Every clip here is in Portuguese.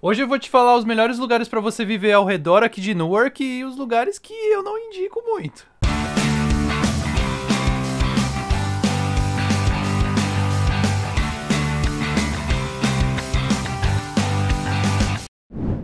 Hoje eu vou te falar os melhores lugares para você viver ao redor aqui de Newark e os lugares que eu não indico muito.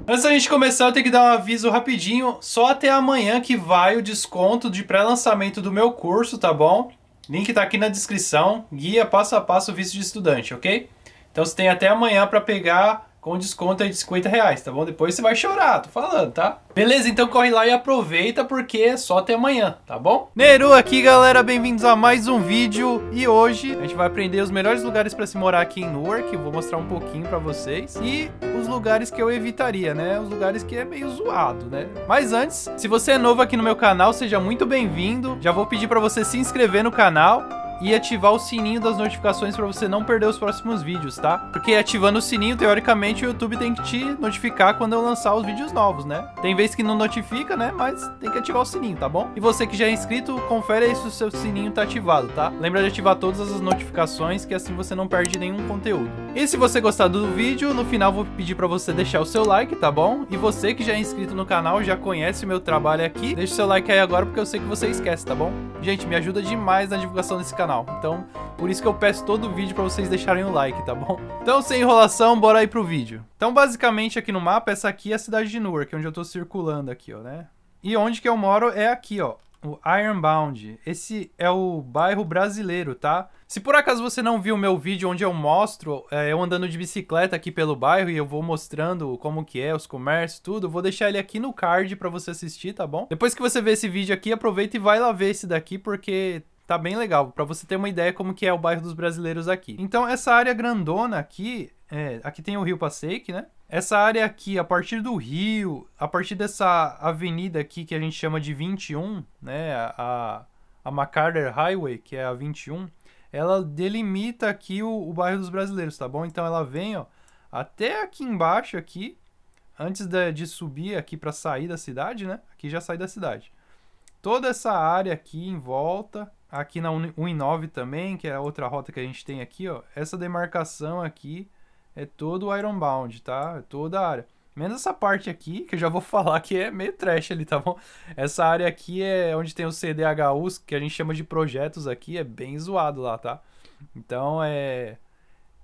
Antes da gente começar, eu tenho que dar um aviso rapidinho. Só até amanhã que vai o desconto de pré-lançamento do meu curso, tá bom? Link tá aqui na descrição. Guia passo a passo visto de estudante, ok? Então você tem até amanhã para pegar com desconto aí de 50 reais, tá bom? Depois você vai chorar, tô falando, tá? Beleza, então corre lá e aproveita porque só até amanhã, tá bom? Neru aqui, galera, bem-vindos a mais um vídeo e hoje a gente vai aprender os melhores lugares pra se morar aqui em Newark, vou mostrar um pouquinho pra vocês e os lugares que eu evitaria, né? Os lugares que é meio zoado, né? Mas antes, se você é novo aqui no meu canal, seja muito bem-vindo, já vou pedir pra você se inscrever no canal e ativar o sininho das notificações para você não perder os próximos vídeos, tá? Porque ativando o sininho, teoricamente, o YouTube tem que te notificar quando eu lançar os vídeos novos, né? Tem vez que não notifica, né? Mas tem que ativar o sininho, tá bom? E você que já é inscrito, confere aí se o seu sininho tá ativado, tá? Lembra de ativar todas as notificações, que assim você não perde nenhum conteúdo. E se você gostar do vídeo, no final vou pedir para você deixar o seu like, tá bom? E você que já é inscrito no canal, já conhece o meu trabalho aqui, deixa o seu like aí agora porque eu sei que você esquece, tá bom? Gente, me ajuda demais na divulgação desse canal. Então, por isso que eu peço todo o vídeo para vocês deixarem o like, tá bom? Então, sem enrolação, bora aí pro vídeo. Então, basicamente, aqui no mapa, essa aqui é a cidade de Newark, onde eu tô circulando aqui, ó, né? E onde que eu moro é aqui, ó, o Ironbound. Esse é o bairro brasileiro, Tá? Se por acaso você não viu o meu vídeo onde eu mostro é, eu andando de bicicleta aqui pelo bairro e eu vou mostrando como que é, os comércios, tudo, vou deixar ele aqui no card para você assistir, tá bom? Depois que você vê esse vídeo aqui, aproveita e vai lá ver esse daqui porque tá bem legal, para você ter uma ideia como que é o bairro dos brasileiros aqui. Então, essa área grandona aqui, é, aqui tem o Rio Passaic, né? Essa área aqui, a partir do rio, a partir dessa avenida aqui que a gente chama de 21, né? A, a MacArthur Highway, que é a 21, ela delimita aqui o, o bairro dos brasileiros, tá bom? Então ela vem, ó, até aqui embaixo aqui, antes de, de subir aqui para sair da cidade, né? Aqui já sai da cidade. Toda essa área aqui em volta, aqui na 1.9 também, que é a outra rota que a gente tem aqui, ó. Essa demarcação aqui é todo Ironbound, tá? É toda a área. Menos essa parte aqui, que eu já vou falar que é meio trash ali, tá bom? Essa área aqui é onde tem os CDHUs, que a gente chama de projetos aqui, é bem zoado lá, tá? Então é.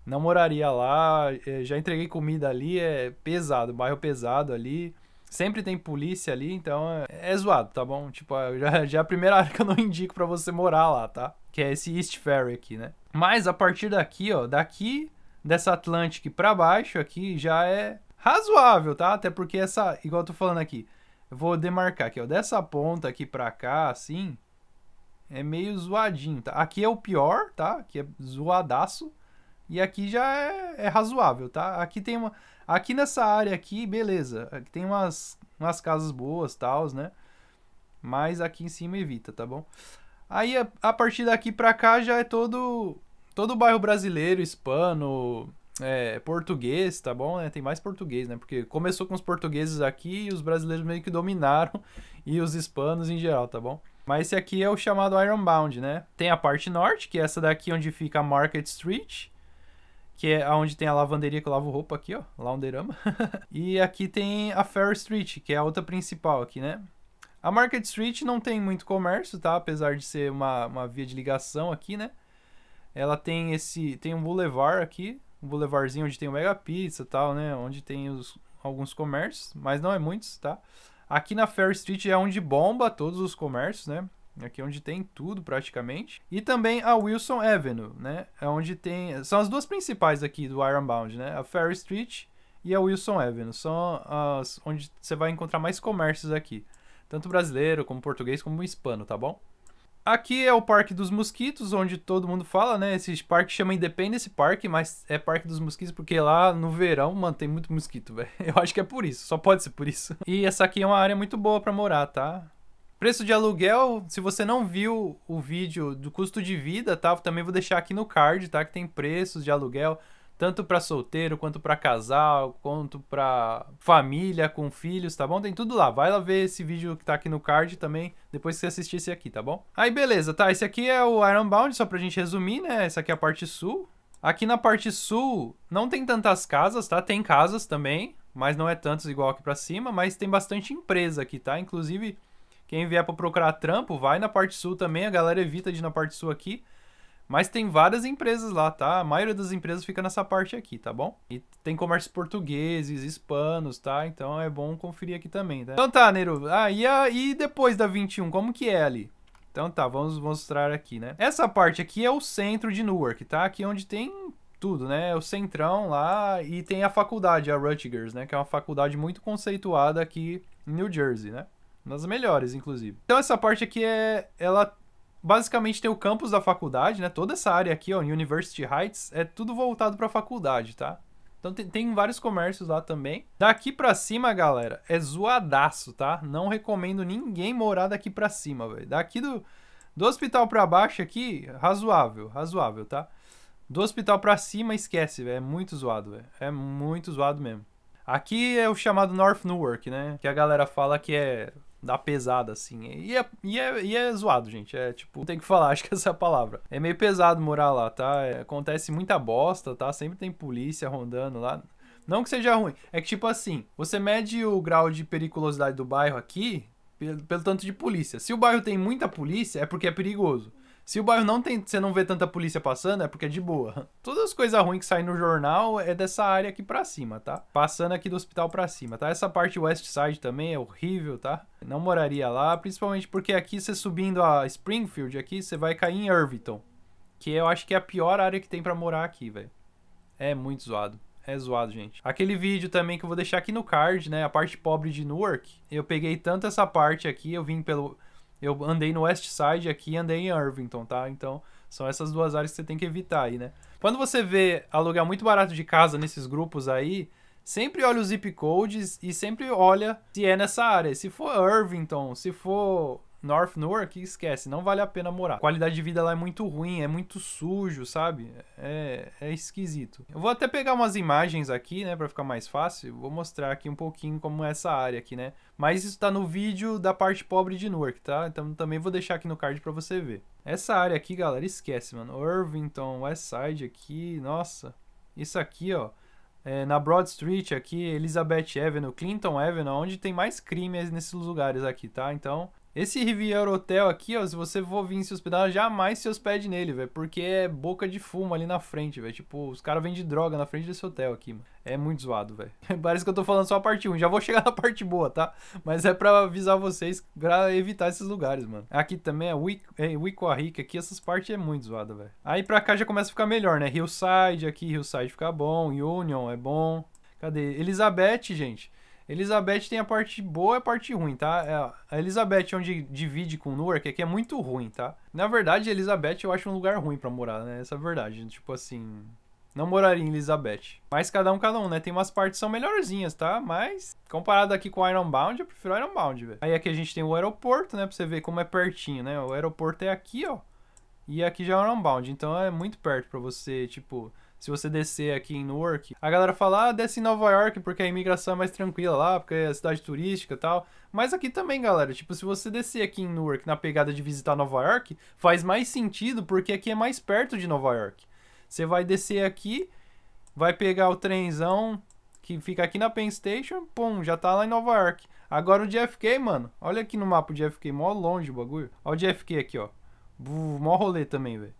Não moraria lá, é, já entreguei comida ali, é pesado, bairro pesado ali. Sempre tem polícia ali, então é, é zoado, tá bom? Tipo, ah, já, já é a primeira área que eu não indico para você morar lá, tá? Que é esse East Ferry aqui, né? Mas a partir daqui, ó, daqui dessa Atlantic para baixo aqui já é razoável, tá? Até porque essa, igual eu tô falando aqui, eu vou demarcar aqui, ó, dessa ponta aqui pra cá, assim, é meio zoadinho, tá? Aqui é o pior, tá? Aqui é zoadaço. E aqui já é, é, razoável, tá? Aqui tem uma... Aqui nessa área aqui, beleza. Aqui tem umas, umas casas boas, tals, né? Mas aqui em cima evita, tá bom? Aí, a, a partir daqui pra cá já é todo... Todo o bairro brasileiro, hispano, é, português, tá bom? Né? Tem mais português, né? Porque começou com os portugueses aqui e os brasileiros meio que dominaram e os hispanos em geral, tá bom? Mas esse aqui é o chamado Ironbound, né? Tem a parte norte, que é essa daqui onde fica a Market Street, que é onde tem a lavanderia que eu lavo roupa aqui, ó, launderama. e aqui tem a Fair Street, que é a outra principal aqui, né? A Market Street não tem muito comércio, tá? Apesar de ser uma, uma via de ligação aqui, né? Ela tem esse tem um boulevard aqui, um bulevarzinho onde tem o Mega Pizza e tal, né? Onde tem os, alguns comércios, mas não é muitos, tá? Aqui na Fair Street é onde bomba todos os comércios, né? Aqui é onde tem tudo praticamente. E também a Wilson Avenue, né? É onde tem. São as duas principais aqui do Ironbound, né? A Fair Street e a Wilson Avenue. São as onde você vai encontrar mais comércios aqui. Tanto brasileiro, como português, como hispano, tá bom? Aqui é o Parque dos Mosquitos, onde todo mundo fala, né? Esse parque chama Independence Park, mas é Parque dos Mosquitos porque lá no verão, mano, tem muito mosquito, velho. Eu acho que é por isso, só pode ser por isso. E essa aqui é uma área muito boa para morar, tá? Preço de aluguel, se você não viu o vídeo do custo de vida, tá? Eu também vou deixar aqui no card, tá? Que tem preços de aluguel, tanto para solteiro quanto para casal, quanto para família com filhos, tá bom? Tem tudo lá. Vai lá ver esse vídeo que tá aqui no card também, depois que você assistir esse aqui, tá bom? Aí beleza, tá? Esse aqui é o Ironbound, só pra gente resumir, né? Essa aqui é a parte sul. Aqui na parte sul não tem tantas casas, tá? Tem casas também, mas não é tantos igual aqui para cima, mas tem bastante empresa aqui, tá? Inclusive, quem vier para procurar trampo, vai na parte sul também, a galera evita de ir na parte sul aqui. Mas tem várias empresas lá, tá? A maioria das empresas fica nessa parte aqui, tá bom? E tem comércios portugueses, hispanos, tá? Então é bom conferir aqui também, tá? Então tá, Nero. Ah, e, a, e depois da 21, como que é ali? Então tá, vamos mostrar aqui, né? Essa parte aqui é o centro de Newark, tá? Aqui é onde tem tudo, né? É o centrão lá e tem a faculdade, a Rutgers, né? Que é uma faculdade muito conceituada aqui em New Jersey, né? Nas melhores, inclusive. Então essa parte aqui é, ela Basicamente tem o campus da faculdade, né? Toda essa área aqui, ó, University Heights, é tudo voltado para a faculdade, tá? Então tem, tem, vários comércios lá também. Daqui pra cima, galera, é zoadaço, tá? Não recomendo ninguém morar daqui pra cima, velho. Daqui do, do hospital pra baixo aqui, razoável, razoável, tá? Do hospital pra cima, esquece, velho. É muito zoado, velho. É muito zoado mesmo. Aqui é o chamado North Newark, né? Que a galera fala que é da pesada, assim. E é, e, é, e é zoado, gente. É tipo, tem que falar, acho que essa é a palavra. É meio pesado morar lá, tá? É, acontece muita bosta, tá? Sempre tem polícia rondando lá. Não que seja ruim, é que tipo assim, você mede o grau de periculosidade do bairro aqui pelo, pelo tanto de polícia. Se o bairro tem muita polícia, é porque é perigoso. Se o bairro não tem, você não vê tanta polícia passando, é porque é de boa. Todas as coisas ruins que saem no jornal é dessa área aqui pra cima, tá? Passando aqui do hospital pra cima, tá? Essa parte West Side também é horrível, tá? Não moraria lá, principalmente porque aqui você subindo a Springfield aqui, você vai cair em Irvington, que eu acho que é a pior área que tem pra morar aqui, velho. É muito zoado. É zoado, gente. Aquele vídeo também que eu vou deixar aqui no card, né? A parte pobre de Newark. Eu peguei tanto essa parte aqui, eu vim pelo eu andei no West Side aqui andei em Irvington, tá? Então, são essas duas áreas que você tem que evitar aí, né? Quando você vê aluguel muito barato de casa nesses grupos aí, sempre olha os zip codes e sempre olha se é nessa área. Se for Irvington, se for North Newark, esquece, não vale a pena morar. A qualidade de vida lá é muito ruim, é muito sujo, sabe? É, é esquisito. Eu vou até pegar umas imagens aqui, né, para ficar mais fácil. Vou mostrar aqui um pouquinho como é essa área aqui, né? Mas isso tá no vídeo da parte pobre de Newark, tá? Então também vou deixar aqui no card para você ver. Essa área aqui, galera, esquece, mano. Irvington, West Side aqui, nossa. Isso aqui, ó. É, na Broad Street aqui, Elizabeth Avenue, Clinton Avenue, onde tem mais crimes nesses lugares aqui, tá? Então, esse Riviera Hotel aqui, ó, se você for vir se hospedar, jamais se hospede nele, velho. Porque é boca de fumo ali na frente, velho. Tipo, os caras vendem droga na frente desse hotel aqui, mano. É muito zoado, velho. Parece que eu tô falando só a parte ruim. Já vou chegar na parte boa, tá? Mas é pra avisar vocês pra evitar esses lugares, mano. Aqui também é Wick, É, aqui essas partes é muito zoada, velho. Aí pra cá já começa a ficar melhor, né? Hillside aqui, Hillside fica bom. Union é bom. Cadê? Elizabeth, gente. Elizabeth tem a parte boa e a parte ruim, tá? É, a Elizabeth, é onde divide com Newark, aqui é muito ruim, tá? Na verdade, Elizabeth eu acho um lugar ruim para morar, né? Essa é a verdade. Tipo assim. Não moraria em Elizabeth. Mas cada um, cada um, né? Tem umas partes que são melhorzinhas, tá? Mas, comparado aqui com Ironbound, eu prefiro Ironbound, velho. Aí aqui a gente tem o aeroporto, né? Pra você ver como é pertinho, né? O aeroporto é aqui, ó. E aqui já é Ironbound. Então é muito perto pra você, tipo se você descer aqui em Newark, a galera fala, ah, desce em Nova York porque a imigração é mais tranquila lá, porque é cidade turística e tal. Mas aqui também, galera, tipo, se você descer aqui em Newark na pegada de visitar Nova York, faz mais sentido porque aqui é mais perto de Nova York. Você vai descer aqui, vai pegar o trenzão que fica aqui na Penn Station, pum, já tá lá em Nova York. Agora o JFK, mano, olha aqui no mapa o JFK, mó longe o bagulho. Olha o JFK aqui, ó. Mó rolê também, velho.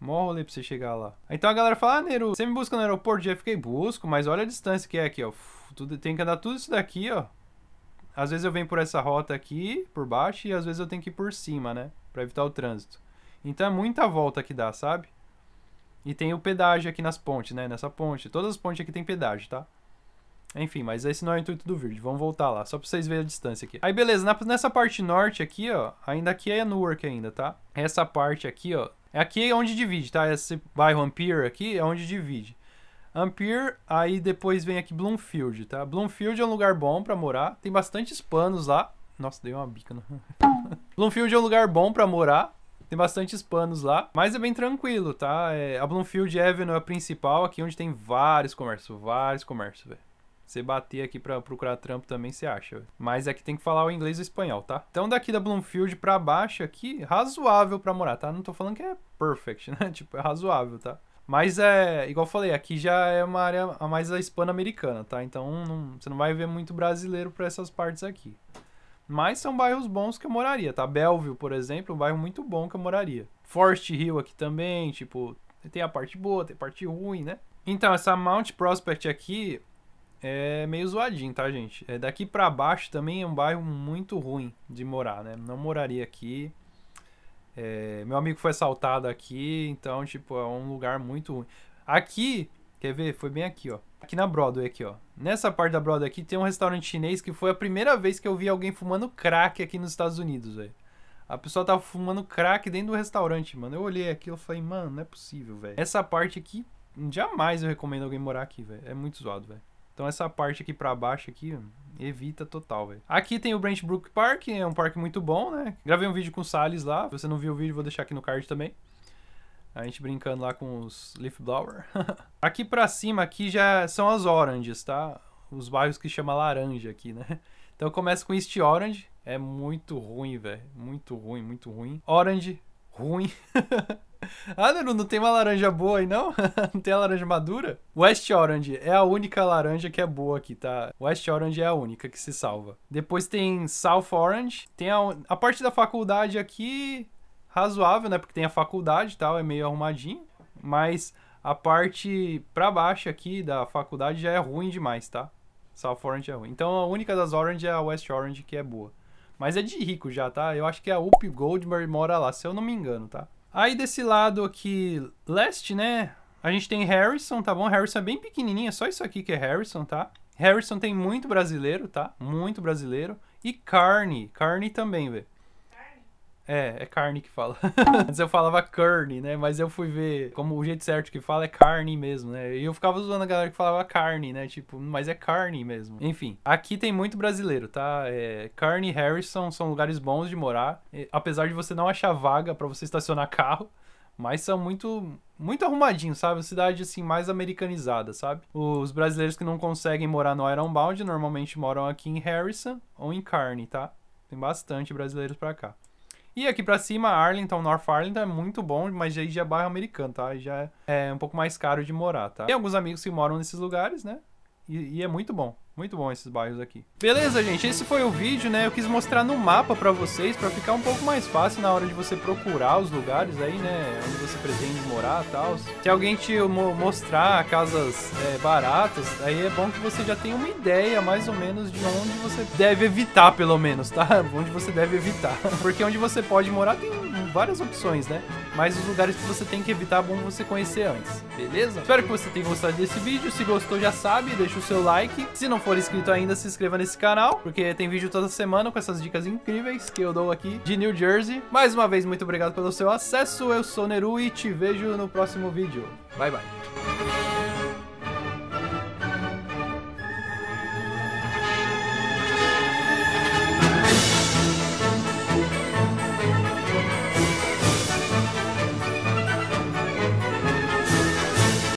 Mó rolê pra você chegar lá. Então a galera fala, ah, Neru, você me busca no aeroporto? Já fiquei, busco, mas olha a distância que é aqui, ó. Tudo, tem que andar tudo isso daqui, ó. Às vezes eu venho por essa rota aqui, por baixo, e às vezes eu tenho que ir por cima, né? Pra evitar o trânsito. Então é muita volta que dá, sabe? E tem o pedágio aqui nas pontes, né? Nessa ponte. Todas as pontes aqui tem pedágio, tá? Enfim, mas esse não é o intuito do vídeo. Vamos voltar lá, só pra vocês verem a distância aqui. Aí, beleza. nessa parte norte aqui, ó, ainda aqui é Newark ainda, tá? Essa parte aqui, ó, é aqui onde divide, tá? Esse bairro Ampere aqui é onde divide. Ampere, aí depois vem aqui Bloomfield, tá? Bloomfield é um lugar bom para morar, tem bastantes panos lá. Nossa, dei uma bica. No... Bloomfield é um lugar bom para morar, tem bastantes panos lá, mas é bem tranquilo, tá? É, a Bloomfield Avenue é a principal, aqui é onde tem vários comércios, vários comércios, velho. Você bater aqui para procurar trampo também, você acha. Mas aqui é tem que falar o inglês e o espanhol, tá? Então daqui da Bloomfield para baixo aqui, razoável para morar, tá? Não tô falando que é perfect, né? Tipo, é razoável, tá? Mas é, igual eu falei, aqui já é uma área mais hispano-americana, tá? Então não, você não vai ver muito brasileiro para essas partes aqui. Mas são bairros bons que eu moraria, tá? Belleville, por exemplo, é um bairro muito bom que eu moraria. Forest Hill aqui também, tipo, tem a parte boa, tem a parte ruim, né? Então, essa Mount Prospect aqui, é meio zoadinho, tá, gente? É, daqui para baixo também é um bairro muito ruim de morar, né? Não moraria aqui. É, meu amigo foi assaltado aqui, então, tipo, é um lugar muito ruim. Aqui, quer ver? Foi bem aqui, ó. Aqui na Broadway, aqui, ó. Nessa parte da Broadway aqui tem um restaurante chinês que foi a primeira vez que eu vi alguém fumando crack aqui nos Estados Unidos, velho. A pessoa tava fumando crack dentro do restaurante, mano. Eu olhei aquilo e falei, mano, não é possível, velho. Essa parte aqui, jamais eu recomendo alguém morar aqui, velho. É muito zoado, velho. Então essa parte aqui para baixo aqui, evita total, velho. Aqui tem o Brent Brook Park, é um parque muito bom, né? Gravei um vídeo com o Salles lá, se você não viu o vídeo, vou deixar aqui no card também. A gente brincando lá com os Leaf Blower. aqui pra cima, aqui já são as Oranges, tá? Os bairros que chama laranja aqui, né? Então começa com East Orange, é muito ruim, velho. Muito ruim, muito ruim. Orange, ruim. Ah, Neru, não tem uma laranja boa aí, não? não tem a laranja madura? West Orange é a única laranja que é boa aqui, tá? West Orange é a única que se salva. Depois tem South Orange. Tem a, a parte da faculdade aqui razoável, né? Porque tem a faculdade e tal, é meio arrumadinho. Mas a parte pra baixo aqui da faculdade já é ruim demais, tá? South Orange é ruim. Então a única das Orange é a West Orange que é boa. Mas é de rico já, tá? Eu acho que a Up Goldberg mora lá, se eu não me engano, tá? Aí desse lado aqui, leste, né? A gente tem Harrison, tá bom? Harrison é bem pequenininha, é só isso aqui que é Harrison, tá? Harrison tem muito brasileiro, tá? Muito brasileiro. E Carney, Carney também, velho. É, é carne que fala. Antes eu falava carne, né? Mas eu fui ver como o jeito certo que fala é carne mesmo, né? E eu ficava zoando a galera que falava carne, né? Tipo, mas é carne mesmo. Enfim, aqui tem muito brasileiro, tá? É, carne e Harrison são lugares bons de morar. apesar de você não achar vaga para você estacionar carro mas são muito muito arrumadinho, sabe? Cidade assim mais americanizada, sabe? Os brasileiros que não conseguem morar no Ironbound normalmente moram aqui em Harrison ou em Kearney, tá? Tem bastante brasileiros para cá. E aqui para cima, Arlington, North Arlington é muito bom, mas aí já é bairro americano, tá? Já é, é um pouco mais caro de morar, tá? Tem alguns amigos que moram nesses lugares, né? E, e é muito bom. Muito bom esses bairros aqui. Beleza, gente, esse foi o vídeo, né? Eu quis mostrar no mapa pra vocês, pra ficar um pouco mais fácil na hora de você procurar os lugares aí, né? Onde você pretende morar e tal. Se alguém te mostrar casas é, baratas, aí é bom que você já tenha uma ideia, mais ou menos, de onde você deve evitar, pelo menos, tá? Onde você deve evitar. Porque onde você pode morar tem várias opções, né? Mas os lugares que você tem que evitar é bom você conhecer antes, beleza? Espero que você tenha gostado desse vídeo. Se gostou, já sabe, deixa o seu like. Se não for inscrito ainda, se inscreva nesse canal, porque tem vídeo toda semana com essas dicas incríveis que eu dou aqui de New Jersey. Mais uma vez, muito obrigado pelo seu acesso. Eu sou Neru e te vejo no próximo vídeo. Bye, bye.